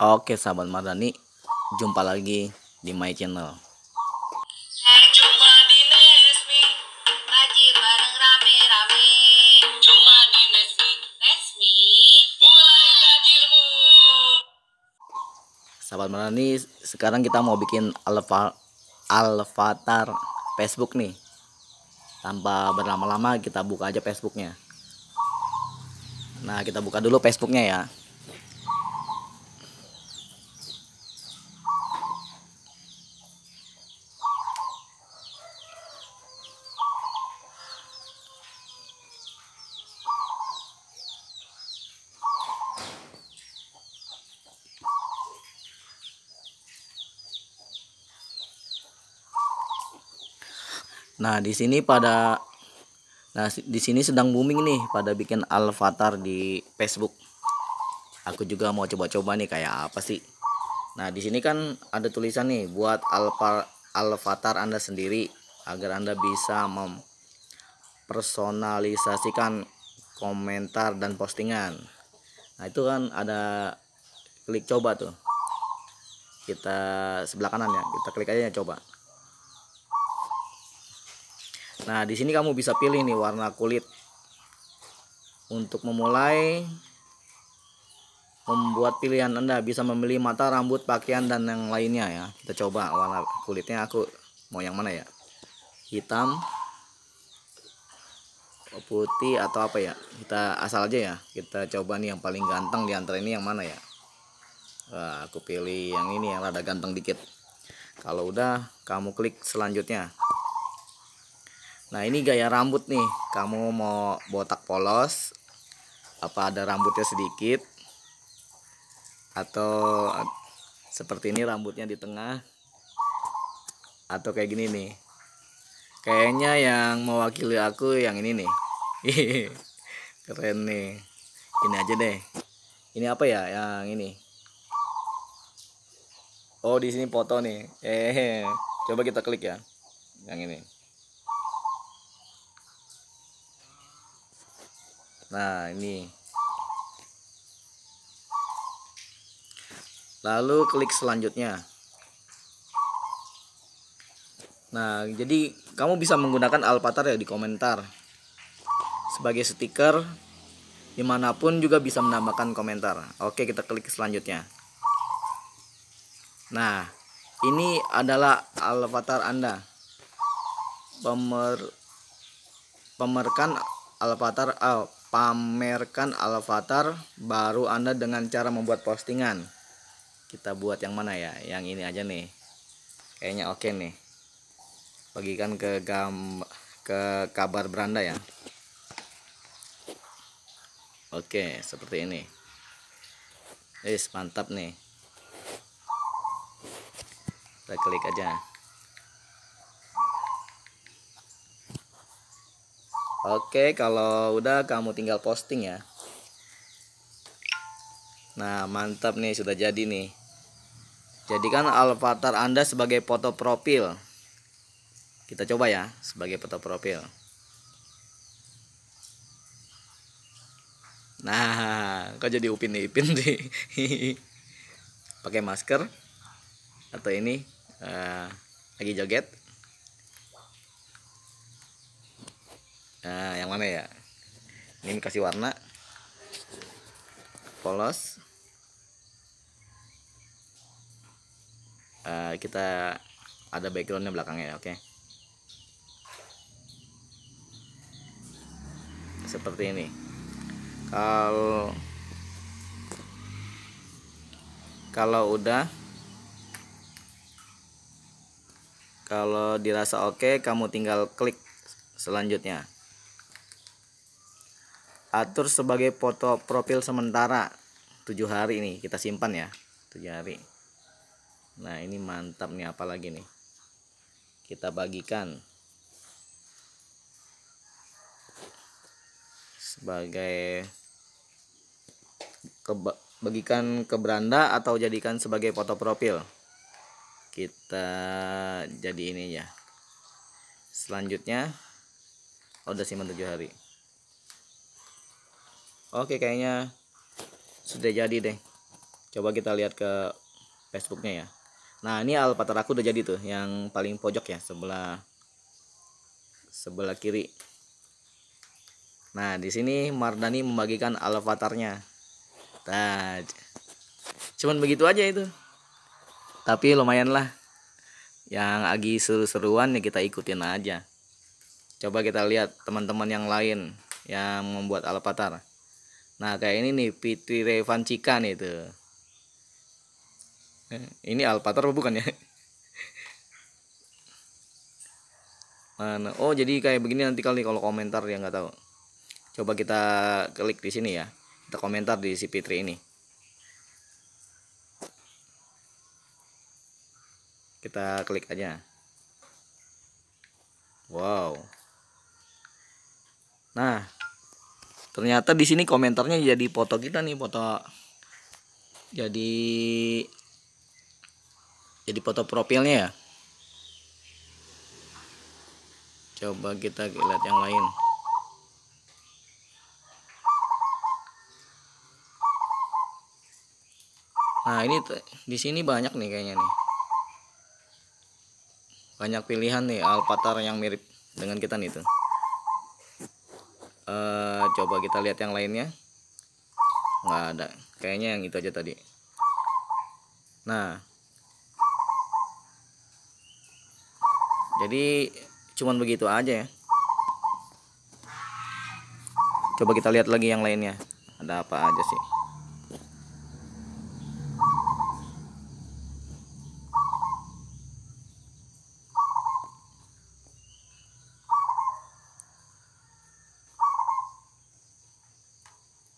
Oke sahabat Madani, jumpa lagi di my channel. di Nesmi, Sahabat Madani, sekarang kita mau bikin alfa, alfatar Facebook nih. Tanpa berlama-lama kita buka aja Facebooknya. Nah kita buka dulu Facebooknya ya. Nah, di sini pada nah di sini sedang booming nih pada bikin avatar di Facebook. Aku juga mau coba-coba nih kayak apa sih. Nah, di sini kan ada tulisan nih buat avatar Anda sendiri agar Anda bisa mempersonalisasikan komentar dan postingan. Nah, itu kan ada klik coba tuh. Kita sebelah kanan ya, kita klik aja ya coba. Nah, di sini kamu bisa pilih nih warna kulit. Untuk memulai membuat pilihan Anda bisa memilih mata, rambut, pakaian dan yang lainnya ya. Kita coba warna kulitnya aku mau yang mana ya? Hitam, putih atau apa ya? Kita asal aja ya. Kita coba nih yang paling ganteng di antara ini yang mana ya? Wah, aku pilih yang ini yang rada ganteng dikit. Kalau udah, kamu klik selanjutnya. Nah ini gaya rambut nih Kamu mau botak polos Apa ada rambutnya sedikit Atau Seperti ini rambutnya di tengah Atau kayak gini nih Kayaknya yang mewakili aku yang ini nih Keren nih Ini aja deh Ini apa ya yang ini Oh di sini foto nih eh Coba kita klik ya Yang ini Nah, ini. Lalu klik selanjutnya. Nah, jadi kamu bisa menggunakan Alpatar ya di komentar sebagai stiker dimanapun juga bisa menambahkan komentar. Oke, kita klik selanjutnya. Nah, ini adalah Alpatar Anda. Pemer pemerkan Alpatar oh, pamerkan avatar baru Anda dengan cara membuat postingan. Kita buat yang mana ya? Yang ini aja nih. Kayaknya oke okay nih. Bagikan ke gam ke kabar beranda ya. Oke, okay, seperti ini. Is mantap nih. Kita klik aja. Oke, kalau udah kamu tinggal posting ya. Nah, mantap nih sudah jadi nih. Jadikan avatar Anda sebagai foto profil. Kita coba ya sebagai foto profil. Nah, kok jadi upin-ipin sih? Pakai masker atau ini uh, lagi joget? nah yang mana ya ini kasih warna polos uh, kita ada backgroundnya belakangnya oke okay? seperti ini kalau kalau udah kalau dirasa oke okay, kamu tinggal klik selanjutnya atur sebagai foto profil sementara tujuh hari ini kita simpan ya tujuh hari nah ini mantap nih apalagi nih kita bagikan sebagai ke, bagikan ke beranda atau jadikan sebagai foto profil kita jadi ini ya selanjutnya oh, udah simpan tujuh hari Oke kayaknya sudah jadi deh coba kita lihat ke Facebooknya ya nah ini aku udah jadi tuh yang paling pojok ya sebelah sebelah kiri nah di sini Mardani membagikan avatarnya Taj cuman begitu aja itu tapi lumayan lah yang agi seru-seruan ya kita ikutin aja coba kita lihat teman-teman yang lain yang membuat alpatar Nah kayak ini nih Fitri Revancika nih tuh. Eh, ini Alpatar apa bukan ya? Mana? Oh jadi kayak begini nanti kali kalau komentar yang nggak tahu. Coba kita klik di sini ya. Kita komentar di si Fitri ini. Kita klik aja. Wow. Nah, ternyata di sini komentarnya jadi foto kita nih foto jadi jadi foto profilnya ya coba kita lihat yang lain nah ini di sini banyak nih kayaknya nih banyak pilihan nih alpatar yang mirip dengan kita nih tuh uh, coba kita lihat yang lainnya nggak ada kayaknya yang itu aja tadi nah jadi cuman begitu aja ya coba kita lihat lagi yang lainnya ada apa aja sih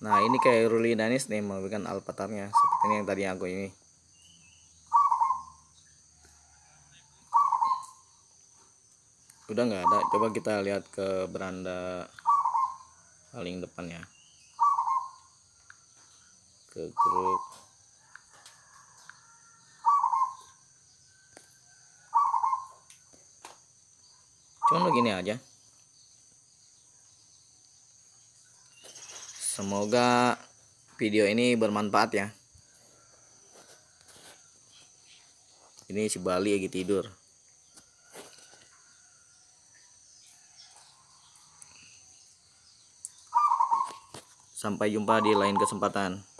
Nah ini kayak ruli Danis nih memberikan alpatarnya seperti ini yang tadi aku ini. Udah nggak ada. Coba kita lihat ke beranda paling depannya. Ke grup. cuma begini aja. Semoga video ini bermanfaat ya. Ini si Bali lagi tidur. Sampai jumpa di lain kesempatan.